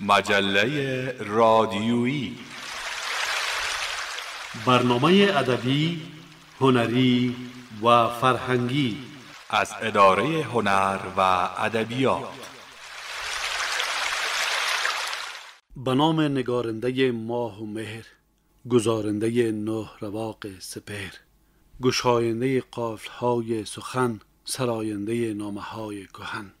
مجله رادیویی برنامه ادبی، هنری و فرهنگی از اداره هنر و ادبیات به نام نگارنده ماه و مهر گزارنده نه رواق سپهر گشاینده های سخن سراینده نامه های کهن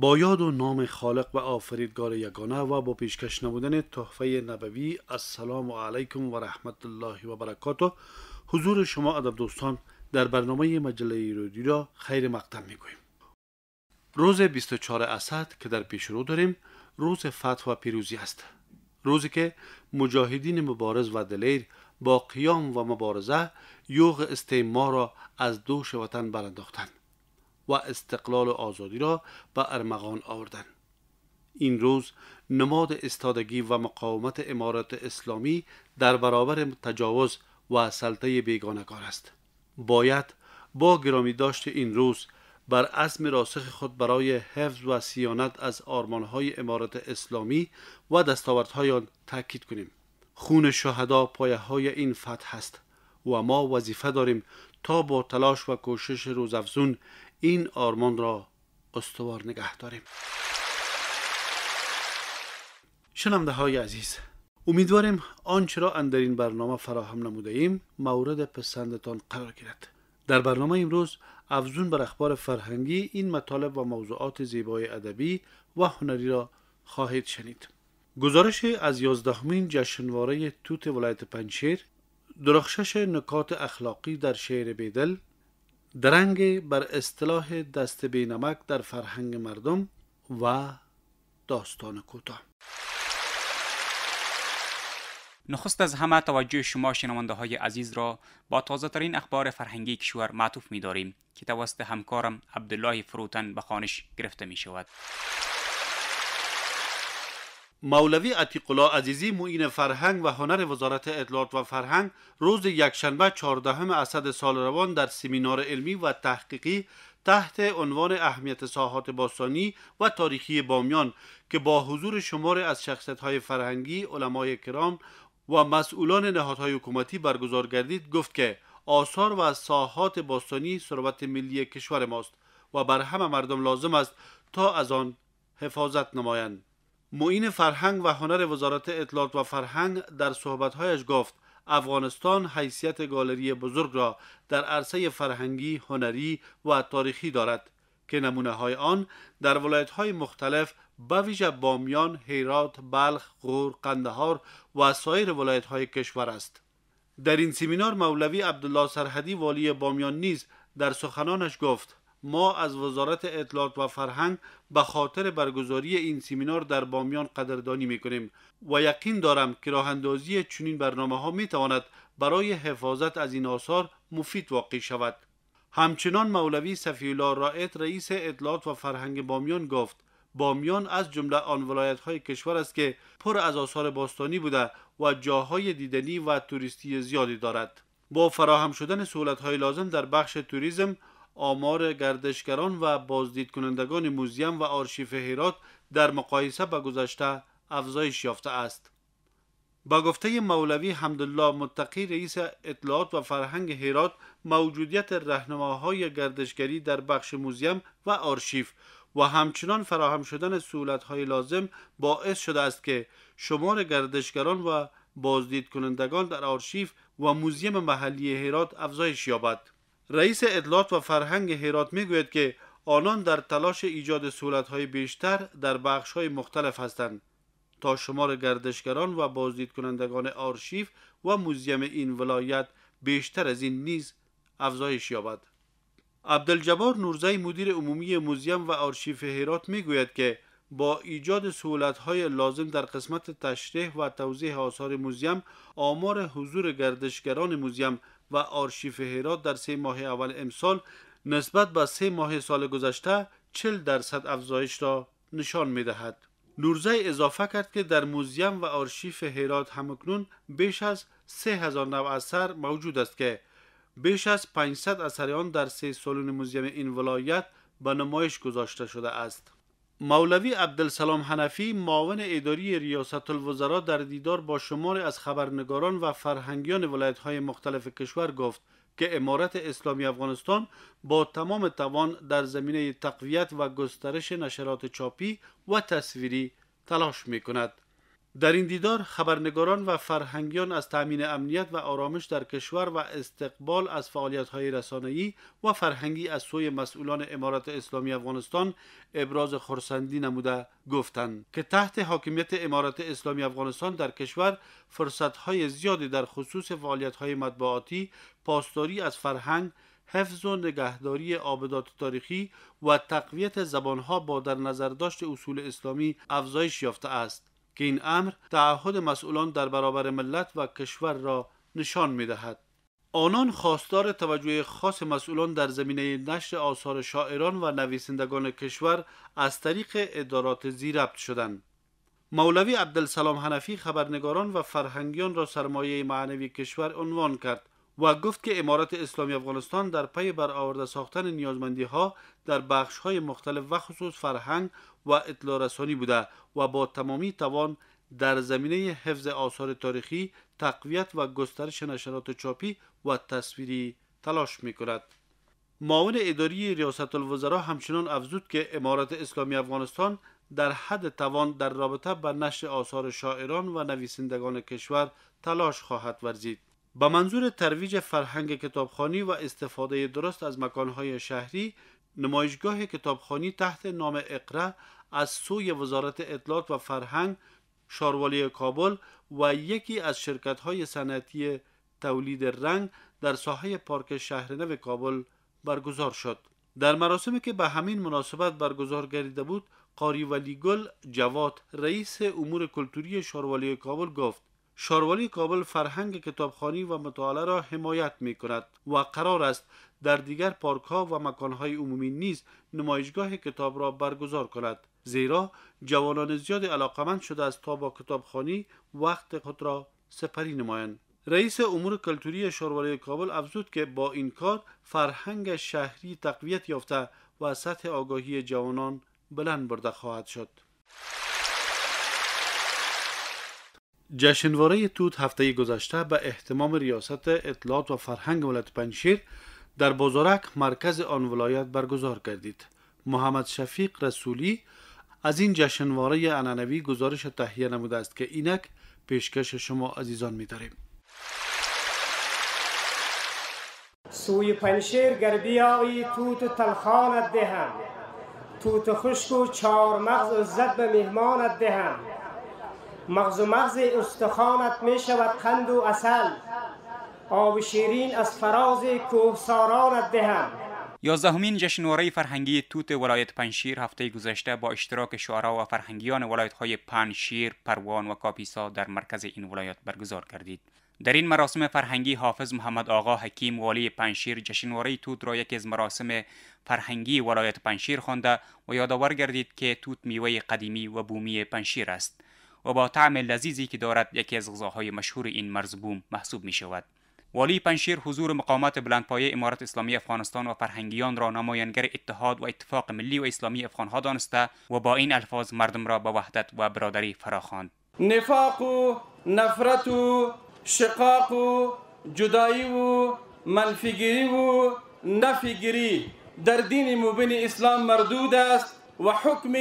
با یاد و نام خالق و آفریدگار یگانه و با پیشکش نمودن تحفه نبوی السلام علیکم و رحمت الله و برکاته حضور شما ادب دوستان در برنامه مجله رادیو را خیر مقدم میگویم روز 24 اسد که در پیش رو داریم روز فتح و پیروزی است روزی که مجاهدین مبارز و دلیر با قیام و مبارزه یوغ استعمار را از دوش وطن برانداختند و استقلال و آزادی را به ارمغان آوردند این روز نماد استادگی و مقاومت امارت اسلامی در برابر تجاوز و سلطه بیگانگان است باید با گرامی داشت این روز بر عزم راسخ خود برای حفظ و سیانت از آرمانهای امارت اسلامی و دستاوردهای آن تاکید کنیم خون شهدا پایه های این فتح است و ما وظیفه داریم تا با تلاش و کوشش روزافزون این آرمان را استوار نگه داریم شنمده های عزیز امیدواریم آنچه را اندر این برنامه فراهم نموده ایم مورد پسندتان قرار گیرد در برنامه امروز افزون بر اخبار فرهنگی این مطالب و موضوعات زیبای ادبی و هنری را خواهید شنید گزارش از یازدهمین جشنواره توت ولایت پنجشیر درخشش نکات اخلاقی در شعر بیدل درنگ بر اصطلاح دست نمک در فرهنگ مردم و داستان کوتاه نخست از همه توجه شما شنونده های عزیز را با تازه ترین اخبار فرهنگی کشور معطوف می داریم که توسط همکارم عبدالله فروتن به خانش گرفته می شود. مولوی عتیق عزیزی معین فرهنگ و هنر وزارت اطلاعات و فرهنگ روز یکشنبه 14 اسد سال روان در سمینار علمی و تحقیقی تحت عنوان اهمیت ساحات باستانی و تاریخی بامیان که با حضور شمار از شخصیت‌های فرهنگی، علمای کرام و مسئولان نهادهای حکومتی برگزار گردید گفت که آثار و ساحات باستانی ثروت ملی کشور ماست و بر همه مردم لازم است تا از آن حفاظت نمایند. معین فرهنگ و هنر وزارت اطلاعات و فرهنگ در صحبتهایش گفت افغانستان حیثیت گالری بزرگ را در عرصه فرهنگی، هنری و تاریخی دارد که نمونه های آن در ولایت های مختلف به ویژه بامیان، هیرات، بلخ، غور، قندهار و سایر ولایت های کشور است. در این سیمینار مولوی عبدالله سرحدی والی بامیان نیز در سخنانش گفت ما از وزارت اطلاعات و فرهنگ به خاطر برگزاری این سیمینار در بامیان قدردانی می کنیم و یقین دارم که راه اندازی چنین برنامه ها می تواند برای حفاظت از این آثار مفید واقع شود همچنان مولوی صفی الله رئیس اطلاعات و فرهنگ بامیان گفت بامیان از جمله آن ولایت های کشور است که پر از آثار باستانی بوده و جاهای دیدنی و توریستی زیادی دارد با فراهم شدن سهولت های لازم در بخش توریسم آمار گردشگران و بازدید کنندگان موزیم و آرشیف هرات در مقایسه به گذشته افزایش یافته است. با گفته مولوی حمدالله متقی رئیس اطلاعات و فرهنگ هرات موجودیت رهنماهای گردشگری در بخش موزیم و آرشیف و همچنان فراهم شدن های لازم باعث شده است که شمار گردشگران و بازدید کنندگان در آرشیف و موزیم محلی هرات افزایش یابد. رئیس اطلاعات و فرهنگ می گوید که آنان در تلاش ایجاد های بیشتر در های مختلف هستند تا شمار گردشگران و بازدید کنندگان آرشیف و موزیم این ولایت بیشتر از این نیز افزایش یابد. عبدالجبار نورزی مدیر عمومی موزیم و حیرات می گوید که با ایجاد های لازم در قسمت تشریح و توضیح آثار موزیم آمار حضور گردشگران موزیم و آرشیف هرات در سه ماه اول امسال نسبت به سه ماه سال گذشته 40 درصد افزایش را نشان می دهد. نورزه اضافه کرد که در موزیم و آرشیف هرات همکنون بیش از 3000 نو اثر موجود است که بیش از 500 اثر آن در سه سالن موزیم این ولایت به نمایش گذاشته شده است. مولوی عبدالسلام حنفی معاون اداری ریاست الوزراء در دیدار با شماری از خبرنگاران و فرهنگیان ولایت های مختلف کشور گفت که امارت اسلامی افغانستان با تمام توان در زمینه تقویت و گسترش نشرات چاپی و تصویری تلاش می کند. در این دیدار خبرنگاران و فرهنگیان از تأمین امنیت و آرامش در کشور و استقبال از فعالیت‌های رسانهی و فرهنگی از سوی مسئولان امارات اسلامی افغانستان ابراز خرسندی نموده گفتند که تحت حاکمیت امارات اسلامی افغانستان در کشور فرصتهای زیادی در خصوص فعالیت‌های مطبوعاتی، پاسداری از فرهنگ، حفظ و نگهداری آبدات تاریخی و تقویت زبانها با در نظر داشت اصول اسلامی افزایش یافته است. که این امر تعهد مسئولان در برابر ملت و کشور را نشان می دهد. آنان خواستار توجه خاص مسئولان در زمینه نشر آثار شاعران و نویسندگان کشور از طریق ادارات زیربط شدند. مولوی عبدالسلام حنفی خبرنگاران و فرهنگیان را سرمایه معنوی کشور عنوان کرد و گفت که امارات اسلامی افغانستان در پی برآورده ساختن نیازمندی ها در بخش های مختلف و خصوص فرهنگ و اطلاع رسانی بوده و با تمامی توان در زمینه حفظ آثار تاریخی، تقویت و گسترش نشرات چاپی و تصویری تلاش می کند. معاون اداری ریاست الوزرا همچنان افزود که امارات اسلامی افغانستان در حد توان در رابطه با نشر آثار شاعران و نویسندگان کشور تلاش خواهد ورزید. به منظور ترویج فرهنگ کتابخانی و استفاده درست از مکانهای شهری نمایشگاه کتابخانی تحت نام اقره از سوی وزارت اطلاعات و فرهنگ شاروالی کابل و یکی از شرکت های صنعتی تولید رنگ در ساحه پارک شهرنو کابل برگزار شد در مراسمی که به همین مناسبت برگزار گردیده بود قاری ولیگل جواد رئیس امور کلتوری شاروالی کابل گفت شاروالی کابل فرهنگ کتابخانی و مطالعه را حمایت می کند و قرار است در دیگر پارک ها و مکان های عمومی نیز نمایشگاه کتاب را برگزار کند زیرا جوانان زیاد علاقمند شده است تا با کتابخانی وقت خود را سپری نمایند رئیس امور کلتوری شاروالی کابل افزود که با این کار فرهنگ شهری تقویت یافته و سطح آگاهی جوانان بلند برده خواهد شد جشنواره توت هفته گذشته به احتمام ریاست اطلاعات و فرهنگ ولایت پنشیر در بازارک مرکز آن ولایت برگزار کردید. محمد شفیق رسولی از این جشنواره انانوی گزارش تهیه نموده است که اینک پیشکش شما عزیزان داریم سوی پنشیر آقی توت تلخانت دهم توت خشک و چهار مغز زد به مهمانت دهم مغز و مغز استخانت می شود قند و اصل آب شیرین از فراز کوهسارانت دهم یازدهمین جشنواره فرهنگی توت ولایت پنشیر هفته گذشته با اشتراک شعرا و فرهنگیان های پنشیر، پروان و کاپیسا در مرکز این ولایت برگزار کردید در این مراسم فرهنگی حافظ محمد آقا حکیم والی پنشیر جشنواره توت را یکی از مراسم فرهنگی ولایت پنشیر خوانده و یادآور گردید که توت میوه قدیمی و بومی پنشیر است. و با طعم لذیذی که دارد یکی از غذاهای مشهور این مرز بوم محسوب می شود. والی پنشیر حضور مقامات بلندپایه امارت اسلامی افغانستان و فرهنگیان را نماینگر اتحاد و اتفاق ملی و اسلامی افغانها دانسته و با این الفاظ مردم را به وحدت و برادری فراخواند نفاق و نفرت و شقاق و جدایی و منفیگیری و نفیگیری در دین مبین اسلام مردود است و حکم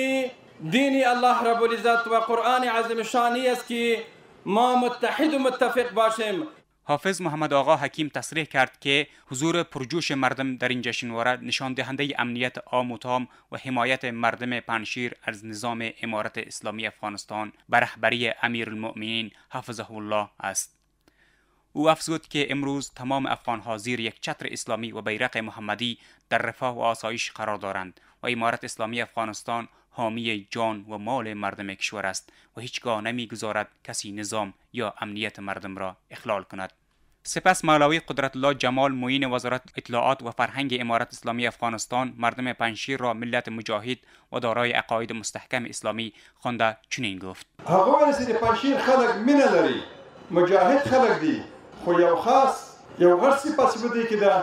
دین الله رب العزت و قرآن عظیم شانی است که ما متحد و متفق باشیم حافظ محمد آقا حکیم تصریح کرد که حضور پرجوش مردم در این جشنواره نشان دهنده امنیت عام و تام و حمایت مردم پنشیر از نظام امارت اسلامی افغانستان بر رهبری امیرالمؤمنین حفظه الله است او افزود که امروز تمام ها زیر یک چتر اسلامی و بیرق محمدی در رفاه و آسایش قرار دارند و امارت اسلامی افغانستان حامی جان و مال مردم کشور است و هیچگاه نمیگذارد کسی نظام یا امنیت مردم را اخلال کند سپس مولوی قدرت الله جمال معین وزارت اطلاعات و فرهنگ امارت اسلامی افغانستان مردم پنشیر را ملت مجاهد و دارای عقاید مستحکم اسلامی خوانده چنین گفت هغه رسید پنشیر خلق می نداری، مجاهد خلق دی خو یو خاص یو غرسی پس بده که ده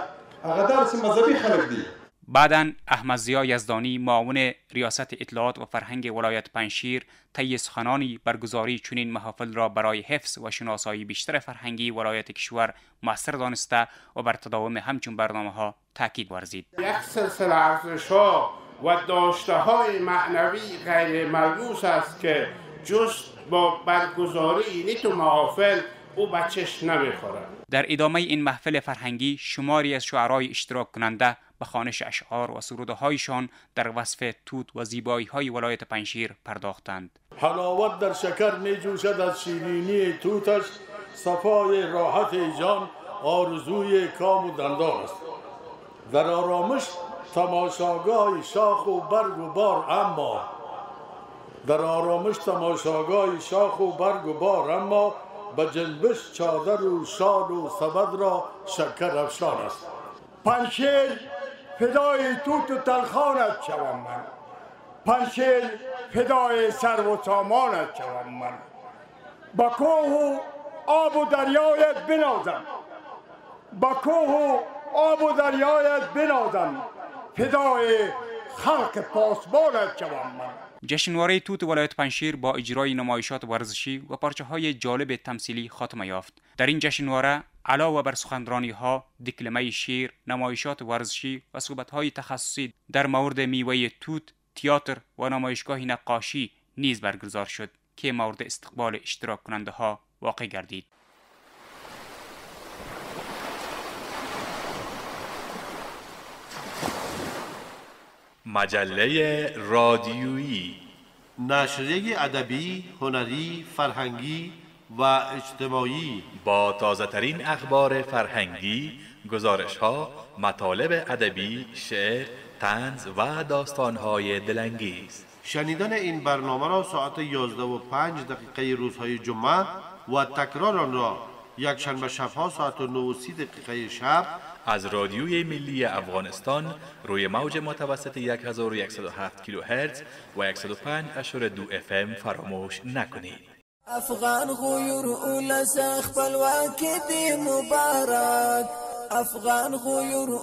اغدار درس خلق دی بعدا احمد زیا یزدانی معاون ریاست اطلاعات و فرهنگ ولایت پنشیر طی سخنانی برگزاری چنین محافل را برای حفظ و شناسایی بیشتر فرهنگی ولایت کشور مؤثر دانسته و بر تداوم همچون برنامه ها تاکید ورزید یک سلسله ارزش و داشته های معنوی غیر ملموس است که جز با برگزاری این تو محافل او بچش نمیخورد در ادامه این محفل فرهنگی شماری از شعرای اشتراک کننده به خانش اشعار و سروده هایشان در وصف توت و زیبایی های ولایت پنشیر پرداختند حلاوت در شکر می جوشد از شیرینی توتش صفای راحت جان آرزوی کام و دندان است در آرامش تماشاگاه شاخ و برگ و بار اما در آرامش تماشاگاه شاخ و برگ و بار اما به جنبش چادر و شال و سبد را شکر افشان است پنشیر فدای توت و تلخانت شوم من پنشیر فدای سر و سامانت شوم من با کوه و آب و دریایت بنازم با کوه و آب و دریایت بنازم فدای خلق پاسبانت شوم من جشنواره توت ولایت پنشیر با اجرای نمایشات ورزشی و پارچه های جالب تمثیلی خاتمه یافت در این جشنواره علاوه بر سخنرانی ها، دکلمه شیر، نمایشات ورزشی و صحبت های تخصصی در مورد میوه توت، تئاتر و نمایشگاه نقاشی نیز برگزار شد که مورد استقبال اشتراک کننده ها واقع گردید. مجله رادیویی نشریه ادبی، هنری، فرهنگی و اجتماعی با تازه ترین اخبار فرهنگی، گزارش ها، مطالب ادبی، شعر، تنز و داستان های است شنیدن این برنامه را ساعت 11 و 5 دقیقه روزهای جمعه و تکرار آن را یک شنبه شبها ساعت 9 و 30 دقیقه شب از رادیوی ملی افغانستان روی موج متوسط 1107 کیلوهرتز و 105.2 ام فراموش نکنید. افغان غیور سخ دی مبارک افغان غیور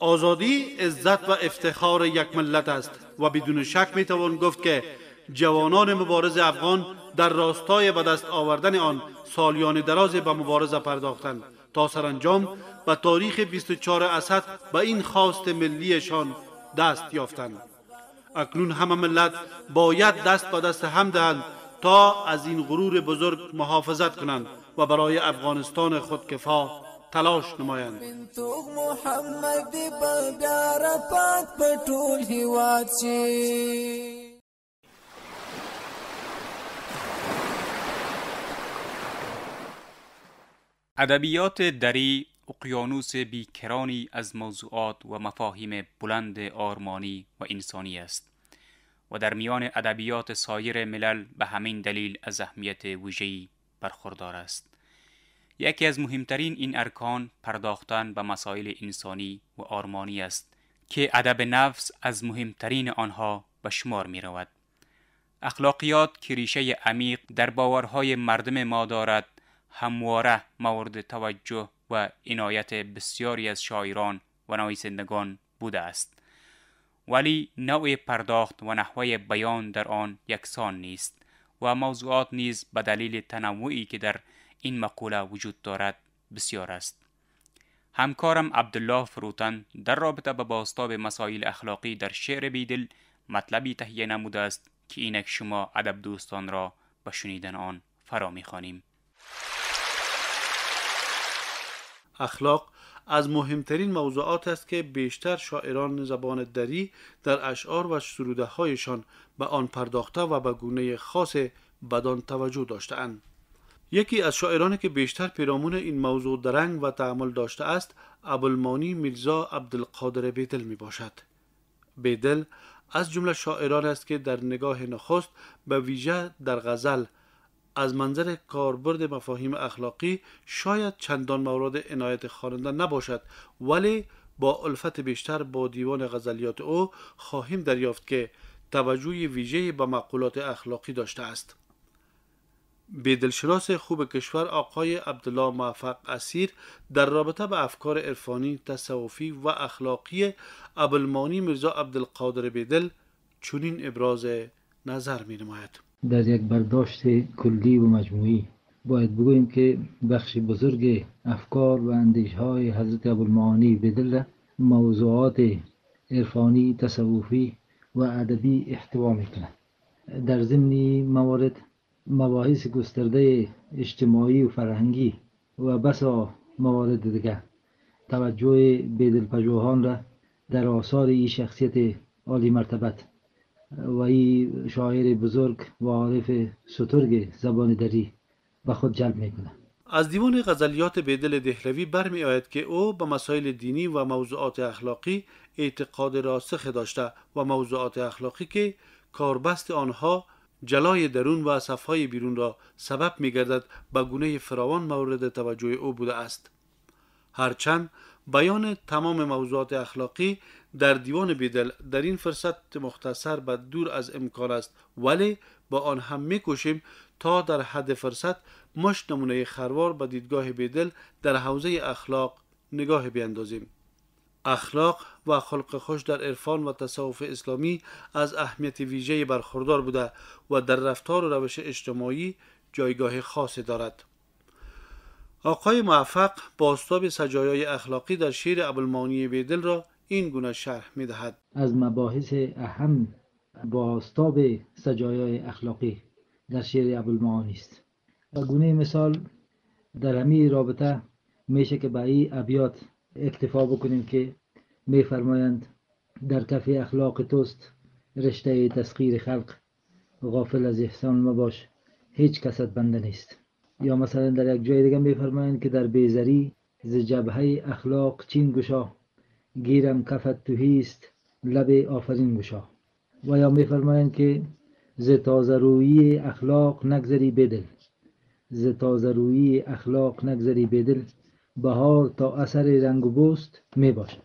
آزادی عزت و افتخار یک ملت است و بدون شک می توان گفت که جوانان مبارز افغان در راستای به دست آوردن آن سالیان دراز به مبارزه پرداختند تا سرانجام به تاریخ 24 اسد به این خواست ملیشان دست یافتند اکنون همه ملت باید دست به دست هم دهند تا از این غرور بزرگ محافظت کنند و برای افغانستان خود کفا تلاش نمایند ادبیات دری اقیانوس بیکرانی از موضوعات و مفاهیم بلند آرمانی و انسانی است و در میان ادبیات سایر ملل به همین دلیل از اهمیت ویژه‌ای برخوردار است یکی از مهمترین این ارکان پرداختن به مسائل انسانی و آرمانی است که ادب نفس از مهمترین آنها به شمار می رود. اخلاقیات که ریشه عمیق در باورهای مردم ما دارد همواره مورد توجه و عنایت بسیاری از شاعران و نویسندگان بوده است ولی نوع پرداخت و نحوه بیان در آن یکسان نیست و موضوعات نیز به دلیل تنوعی که در این مقوله وجود دارد بسیار است همکارم عبدالله فروتن در رابطه به باستاب مسائل اخلاقی در شعر بیدل مطلبی تهیه نموده است که اینک شما ادب دوستان را به شنیدن آن فرا میخوانیم اخلاق از مهمترین موضوعات است که بیشتر شاعران زبان دری در اشعار و سروده هایشان به آن پرداخته و به گونه خاص بدان توجه داشتهاند. یکی از شاعرانی که بیشتر پیرامون این موضوع درنگ و تعمل داشته است ابوالمانی میرزا عبدالقادر بیدل می باشد. بیدل از جمله شاعران است که در نگاه نخست به ویژه در غزل از منظر کاربرد مفاهیم اخلاقی شاید چندان مورد عنایت خواننده نباشد ولی با الفت بیشتر با دیوان غزلیات او خواهیم دریافت که توجه ویژه به مقولات اخلاقی داشته است شراس خوب کشور آقای عبدالله موفق اسیر در رابطه به افکار عرفانی تصوفی و اخلاقی ابلمانی مرزا عبدالقادر بیدل چنین ابراز نظر می نماید. در یک برداشت کلی و مجموعی باید بگویم که بخش بزرگ افکار و اندیش های حضرت ابوالمعانی بدله موضوعات عرفانی تصوفی و ادبی احتوا میکنند در ضمن موارد مباحث گسترده اجتماعی و فرهنگی و بسا موارد دیگر توجه بیدلپژوهان را در آثار این شخصیت عالی مرتبت و ای شاعر بزرگ و عارف سترگ زبان دری به خود جلب میکنه از دیوان غزلیات بیدل دهلوی برمی آید که او به مسائل دینی و موضوعات اخلاقی اعتقاد راسخ داشته و موضوعات اخلاقی که کاربست آنها جلای درون و صفهای بیرون را سبب می گردد به گونه فراوان مورد توجه او بوده است. هرچند بیان تمام موضوعات اخلاقی در دیوان بیدل در این فرصت مختصر و دور از امکان است ولی با آن هم میکوشیم تا در حد فرصت مش نمونه خروار به دیدگاه بیدل در حوزه اخلاق نگاه بیندازیم. اخلاق و خلق خوش در عرفان و تصوف اسلامی از اهمیت ویژه برخوردار بوده و در رفتار و روش اجتماعی جایگاه خاصی دارد آقای موفق باستاب سجایای اخلاقی در شیر ابوالمانی بیدل را این گونه شرح می دهد. از مباحث اهم باستاب سجایای اخلاقی در شعر ابوالمعانی است و گونه مثال در همین رابطه میشه که به این ابیات اکتفا بکنیم که میفرمایند در کف اخلاق توست رشته تسخیر خلق غافل از احسان ما باش هیچ کست بنده نیست یا مثلا در یک جای دیگه میفرمایند که در بیزری ز جبهه اخلاق چین گشا گیرم کفت توهیست لب آفرین گشا و یا میفرمایند که ز تازه اخلاق نگذری بدل ز تازه اخلاق نگذری بدل بهار تا اثر رنگ و بوست می باشد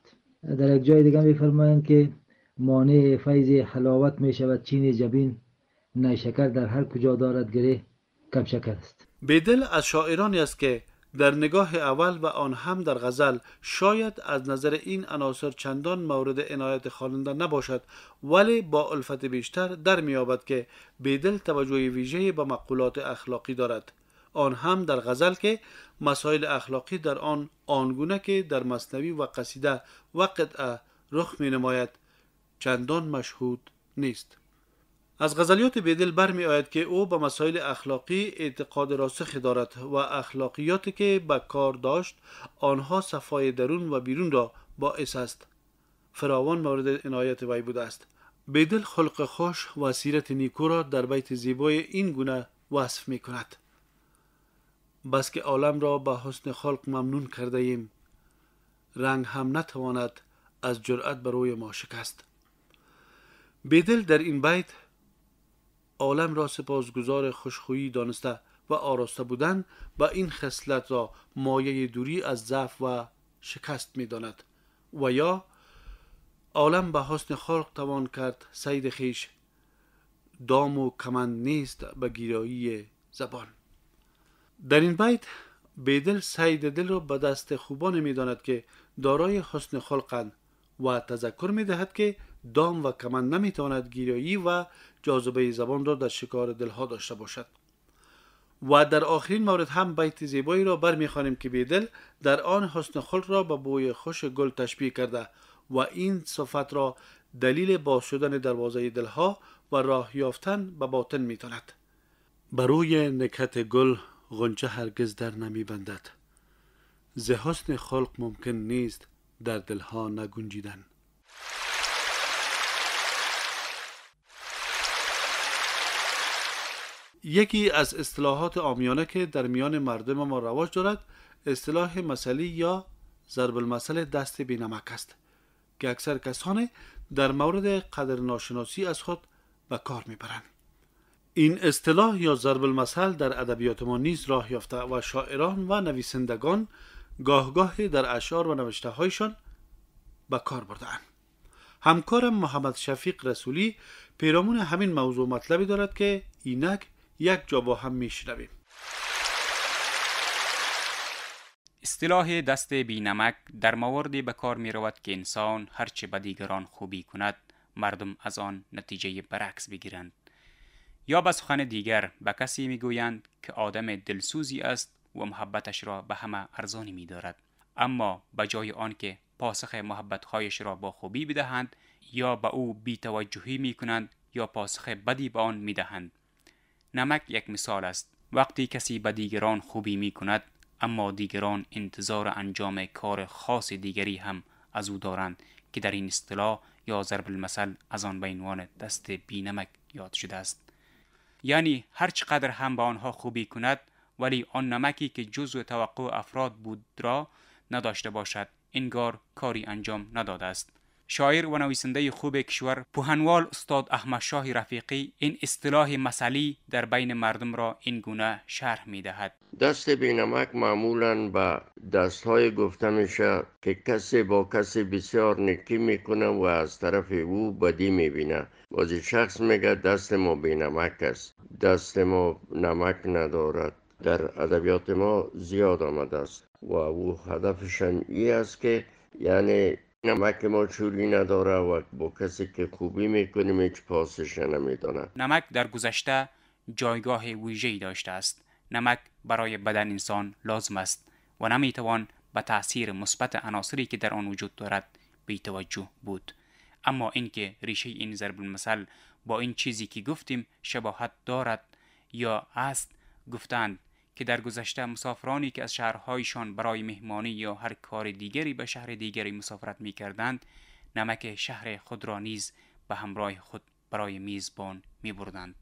در یک جای دیگه میفرمایند که مانع فیض حلاوت می شود چین جبین نیشکر در هر کجا دارد گره کم شکر است بدل از شاعرانی است که در نگاه اول و آن هم در غزل شاید از نظر این عناصر چندان مورد عنایت خواننده نباشد ولی با الفت بیشتر در میابد که بیدل توجه ویژه به مقولات اخلاقی دارد آن هم در غزل که مسائل اخلاقی در آن آنگونه که در مصنوی و قصیده و قطعه رخ می نماید چندان مشهود نیست از غزلیات بیدل برمی آید که او به مسائل اخلاقی اعتقاد راسخ دارد و اخلاقیاتی که به کار داشت آنها صفای درون و بیرون را باعث است فراوان مورد عنایت وی بوده است بیدل خلق خوش و سیرت نیکو را در بیت زیبای این گونه وصف می کند بس که عالم را به حسن خلق ممنون کرده ایم رنگ هم نتواند از جرأت بر روی ما شکست بیدل در این بیت عالم را سپاسگزار خوشخویی دانسته و آراسته بودن و این خصلت را مایه دوری از ضعف و شکست می داند و یا عالم به حسن خلق توان کرد سید خیش دام و کمند نیست به گیرایی زبان در این بیت بیدل سید دل را به دست خوبان می داند که دارای حسن خلقند و تذکر می دهد که دام و کمند نمی تواند گیرایی و جاذبه زبان را در شکار دلها داشته باشد و در آخرین مورد هم بیت زیبایی را برمیخوانیم که بیدل در آن حسن خلق را به بوی خوش گل تشبیه کرده و این صفت را دلیل باز شدن دروازه دلها و راه یافتن به باطن میتاند بروی نکت گل غنچه هرگز در نمی بندد ز حسن خلق ممکن نیست در دلها نگنجیدن یکی از اصطلاحات آمیانه که در میان مردم ما رواج دارد اصطلاح مسئله یا ضرب المثل دست بینمک است که اکثر کسانی در مورد قدر ناشناسی از خود به کار میبرند این اصطلاح یا ضرب المثل در ادبیات ما نیز راه یافته و شاعران و نویسندگان گاهگاهی در اشعار و نوشته هایشان به کار بردهاند همکارم محمد شفیق رسولی پیرامون همین موضوع مطلبی دارد که اینک یک جا با هم میشنویم اصطلاح دست بینمک در مواردی به کار می رود که انسان هرچه به دیگران خوبی کند مردم از آن نتیجه برعکس بگیرند یا به سخن دیگر به کسی می گویند که آدم دلسوزی است و محبتش را به همه ارزانی می دارد. اما به جای آنکه پاسخ محبتهایش را با خوبی بدهند یا به او بیتوجهی می کنند یا پاسخ بدی به آن می دهند. نمک یک مثال است وقتی کسی به دیگران خوبی می کند اما دیگران انتظار انجام کار خاص دیگری هم از او دارند که در این اصطلاح یا ضرب المثل از آن به عنوان دست نمک یاد شده است یعنی هر چقدر هم به آنها خوبی کند ولی آن نمکی که جزء توقع افراد بود را نداشته باشد انگار کاری انجام نداده است شاعر و نویسنده خوب کشور پوهنوال استاد احمد شاه رفیقی این اصطلاح مسئلی در بین مردم را این گونه شرح می دهد دست بینمک معمولا به دست های گفته که کسی با کسی بسیار نکی کنه و از طرف او بدی می می‌بینه. بازی شخص میگه دست ما بینمک است دست ما نمک ندارد در ادبیات ما زیاد آمده است و او هدفشان این است که یعنی نمک ما چوری نداره و با کسی که خوبی میکنیم هیچ پاسش نمیدانه نمک در گذشته جایگاه ای داشته است نمک برای بدن انسان لازم است و نمیتوان به تاثیر مثبت عناصری که در آن وجود دارد بیتوجه بود اما اینکه ریشه این ضرب المثل با این چیزی که گفتیم شباهت دارد یا است گفتند که در گذشته مسافرانی که از شهرهایشان برای مهمانی یا هر کار دیگری به شهر دیگری مسافرت می کردند نمک شهر خود را نیز به همراه خود برای میزبان می بردند.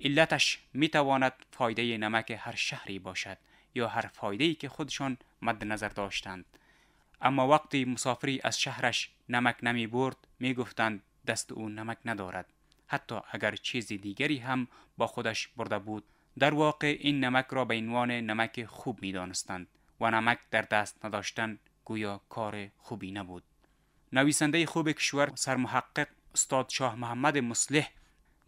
علتش می تواند فایده نمک هر شهری باشد یا هر فایده که خودشان مد نظر داشتند. اما وقتی مسافری از شهرش نمک نمی برد می گفتند دست او نمک ندارد. حتی اگر چیزی دیگری هم با خودش برده بود در واقع این نمک را به عنوان نمک خوب می دانستند و نمک در دست نداشتن گویا کار خوبی نبود. نویسنده خوب کشور سرمحقق استاد شاه محمد مصلح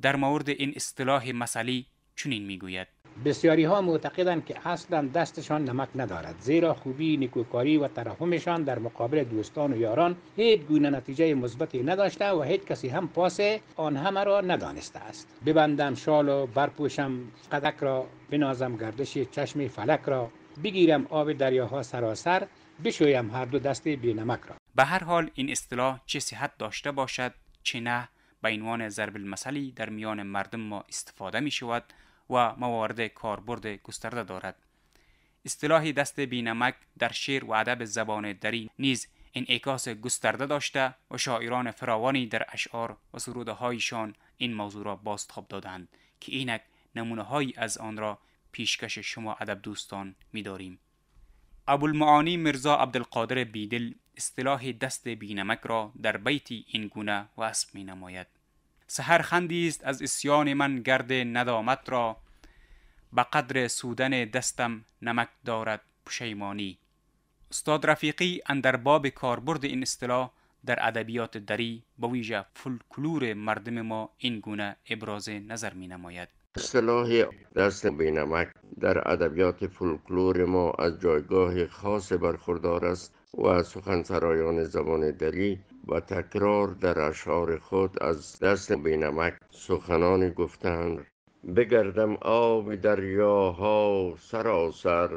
در مورد این اصطلاح مسئله چنین میگوید بسیاری ها معتقدند که اصلا دستشان نمک ندارد زیرا خوبی نیکوکاری و ترحمشان در مقابل دوستان و یاران هیچ گونه نتیجه مثبتی نداشته و هیچ کسی هم پاس آن همه را ندانسته است ببندم شال و برپوشم قدک را بنازم گردش چشم فلک را بگیرم آب دریاها سراسر بشویم هر دو دست بی نمک را به هر حال این اصطلاح چه صحت داشته باشد چه نه به عنوان ضرب المثلی در میان مردم ما استفاده می شود و موارد کاربرد گسترده دارد اصطلاح دست بینمک در شعر و ادب زبان دری نیز این انعکاس گسترده داشته و شاعران فراوانی در اشعار و سروده هایشان این موضوع را بازتاب دادند که اینک نمونه از آن را پیشکش شما ادب دوستان می داریم. المعانی مرزا عبدالقادر بیدل اصطلاح دست بینمک را در بیتی این گونه وصف می نماید. سهر خندی است از اسیان من گرد ندامت را به قدر سودن دستم نمک دارد پشیمانی استاد رفیقی اندر باب کاربرد این اصطلاح در ادبیات دری با ویژه فولکلور مردم ما این گونه ابراز نظر می نماید اصطلاح دست نمک در ادبیات فولکلور ما از جایگاه خاص برخوردار است و سخن سخنسرایان زبان دری و تکرار در اشعار خود از دست بینمک سخنان گفتند بگردم آب دریاها سراسر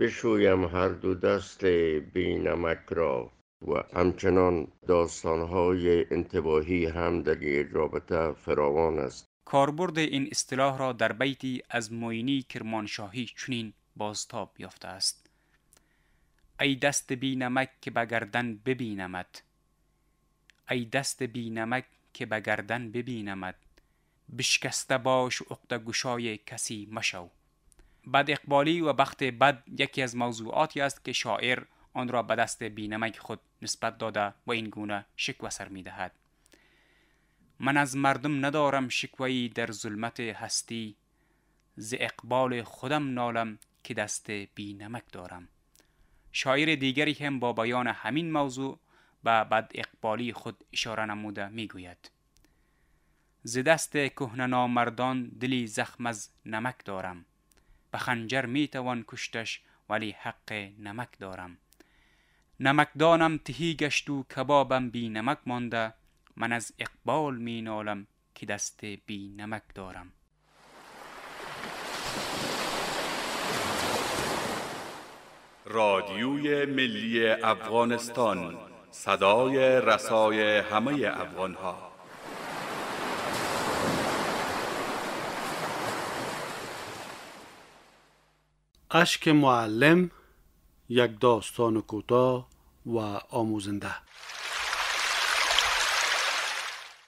بشویم هر دو دست بینمک را و همچنان داستانهای انتباهی هم در این رابطه فراوان است کاربرد این اصطلاح را در بیتی از معینی کرمانشاهی چنین بازتاب یافته است ای دست بی نمک که به گردن ای دست بی که به گردن بشکسته باش و عقده گشای کسی مشو بد اقبالی و بخت بد یکی از موضوعاتی است که شاعر آن را به دست نمک خود نسبت داده و این گونه شکوه سر می دهد. من از مردم ندارم شکوهی در ظلمت هستی ز اقبال خودم نالم که دست نمک دارم شاعر دیگری هم با بیان همین موضوع به بد اقبالی خود اشاره نموده میگوید ز دست کهنه نامردان دلی زخم از نمک دارم به خنجر توان کشتش ولی حق نمک دارم نمکدانم تهی گشت و کبابم بی نمک مانده من از اقبال می نالم که دست بی نمک دارم رادیوی ملی افغانستان صدای رسای همه افغانها اشک معلم یک داستان کوتاه و آموزنده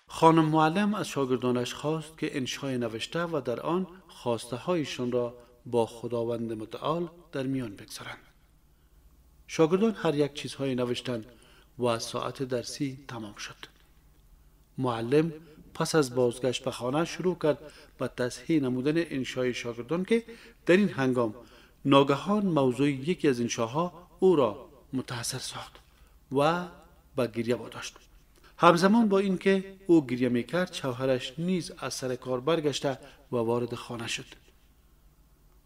خانم معلم از شاگردانش خواست که انشای نوشته و در آن خواسته هایشون را با خداوند متعال در میان بگذارند شاگردان هر یک چیزهای نوشتند و ساعت درسی تمام شد معلم پس از بازگشت به خانه شروع کرد به تصحیح نمودن انشای شاگردان که در این هنگام ناگهان موضوع یکی از انشاها او را متاثر ساخت و به گریه باداشت. همزمان با اینکه او گریه میکرد شوهرش نیز از سر کار برگشته و وارد خانه شد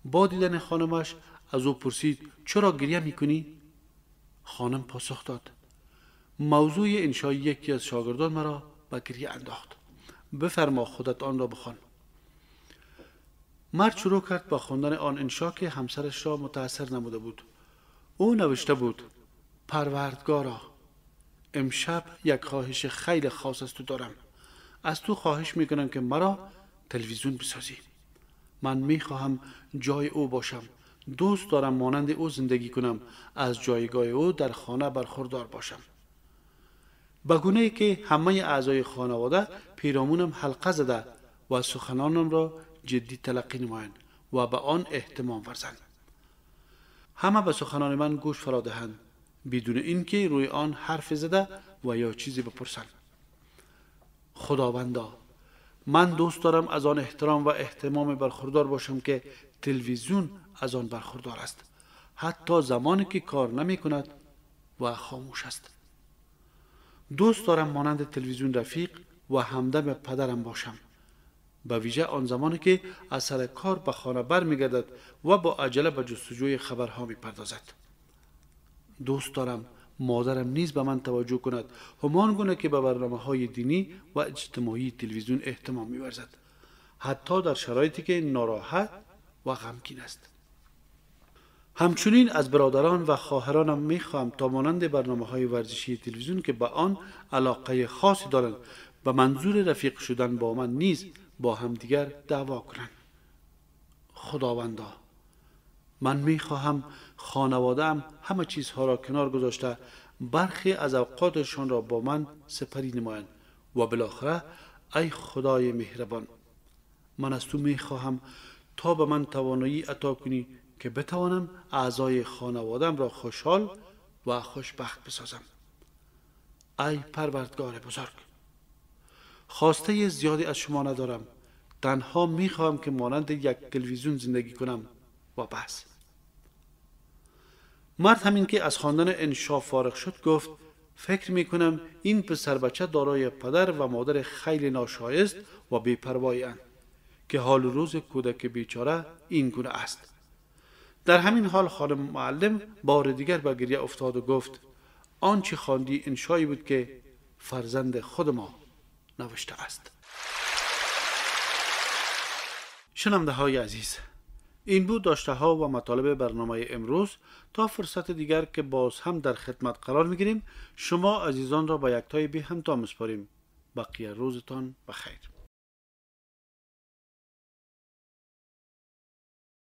با دیدن خانمش از او پرسید چرا گریه میکنی خانم پاسخ داد موضوع انشای یکی از شاگردان مرا به گریه انداخت بفرما خودت آن را بخوان مرد شروع کرد با خواندن آن انشا که همسرش را متاثر نموده بود او نوشته بود پروردگارا امشب یک خواهش خیلی خاص از تو دارم از تو خواهش میکنم که مرا تلویزیون بسازی من میخواهم جای او باشم دوست دارم مانند او زندگی کنم از جایگاه او در خانه برخوردار باشم بگونه ای که همه اعضای خانواده پیرامونم حلقه زده و سخنانم را جدی تلقی نمایند و به آن احتمام ورزند همه به سخنان من گوش فرا دهند بدون اینکه روی آن حرف زده و یا چیزی بپرسند خداوندا من دوست دارم از آن احترام و احتمام برخوردار باشم که تلویزیون از آن برخوردار است حتی زمانی که کار نمی کند و خاموش است دوست دارم مانند تلویزیون رفیق و همدم پدرم باشم به ویژه آن زمانی که از سر کار به خانه بر می گردد و با عجله به جستجوی خبرها می پردازد دوست دارم مادرم نیز به من توجه کند همان گونه که به برنامه های دینی و اجتماعی تلویزیون احتمام ورزد حتی در شرایطی که ناراحت و غمگین است همچنین از برادران و خواهرانم میخواهم تا مانند برنامه های ورزشی تلویزیون که به آن علاقه خاصی دارند و منظور رفیق شدن با من نیز با همدیگر دعوا کنند خداوندا من میخواهم خانواده هم همه چیزها را کنار گذاشته برخی از اوقاتشان را با من سپری نمایند و بالاخره ای خدای مهربان من از تو میخواهم تا به من توانایی عطا کنی که بتوانم اعضای خانوادم را خوشحال و خوشبخت بسازم ای پروردگار بزرگ خواسته زیادی از شما ندارم تنها میخواهم که مانند یک تلویزیون زندگی کنم و بس مرد همین که از خواندن انشا فارغ شد گفت فکر می کنم این پسر بچه دارای پدر و مادر خیلی ناشایست و بیپروایی اند که حال روز کودک بیچاره این گونه است در همین حال خانم معلم بار دیگر به گریه افتاد و گفت آنچه خواندی انشایی بود که فرزند خود ما نوشته است شنمده های عزیز این بود داشته ها و مطالب برنامه امروز تا فرصت دیگر که باز هم در خدمت قرار میگیریم شما عزیزان را با یکتای بی همتا مسپاریم بقیه روزتان بخیر